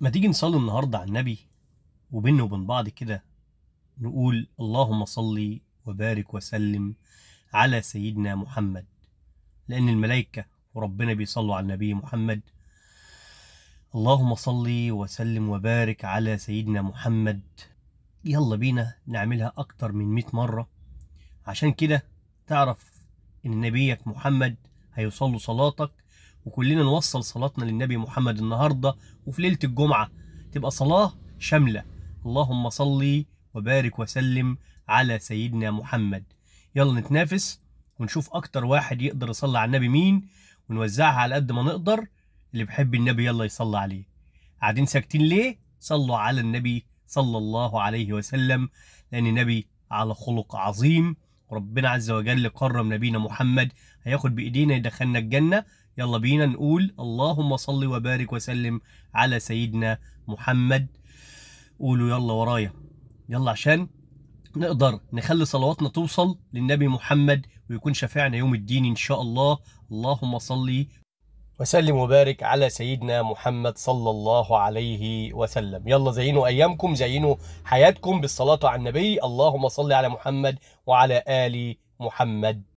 ما تيجي نصلي النهارده على النبي وبيننا وبين بعض كده نقول اللهم صلي وبارك وسلم على سيدنا محمد لأن الملائكة وربنا بيصلوا على النبي محمد اللهم صلي وسلم وبارك على سيدنا محمد يلا بينا نعملها أكتر من مئة مرة عشان كده تعرف إن نبيك محمد هيصلوا صلاتك وكلنا نوصل صلاتنا للنبي محمد النهارده وفي ليله الجمعه تبقى صلاه شامله اللهم صلي وبارك وسلم على سيدنا محمد يلا نتنافس ونشوف اكتر واحد يقدر يصلي على النبي مين ونوزعها على قد ما نقدر اللي بيحب النبي يلا يصلي عليه قاعدين ساكتين ليه صلوا على النبي صلى الله عليه وسلم لان النبي على خلق عظيم وربنا عز وجل كرم نبينا محمد هياخد بايدينا يدخلنا الجنه يلا بينا نقول اللهم صل وبارك وسلم على سيدنا محمد قولوا يلا ورايا يلا عشان نقدر نخلي صلواتنا توصل للنبي محمد ويكون شفيعنا يوم الدين ان شاء الله اللهم صل وسلم وبارك على سيدنا محمد صلى الله عليه وسلم يلا زينوا ايامكم زينوا حياتكم بالصلاه على النبي اللهم صل على محمد وعلى ال محمد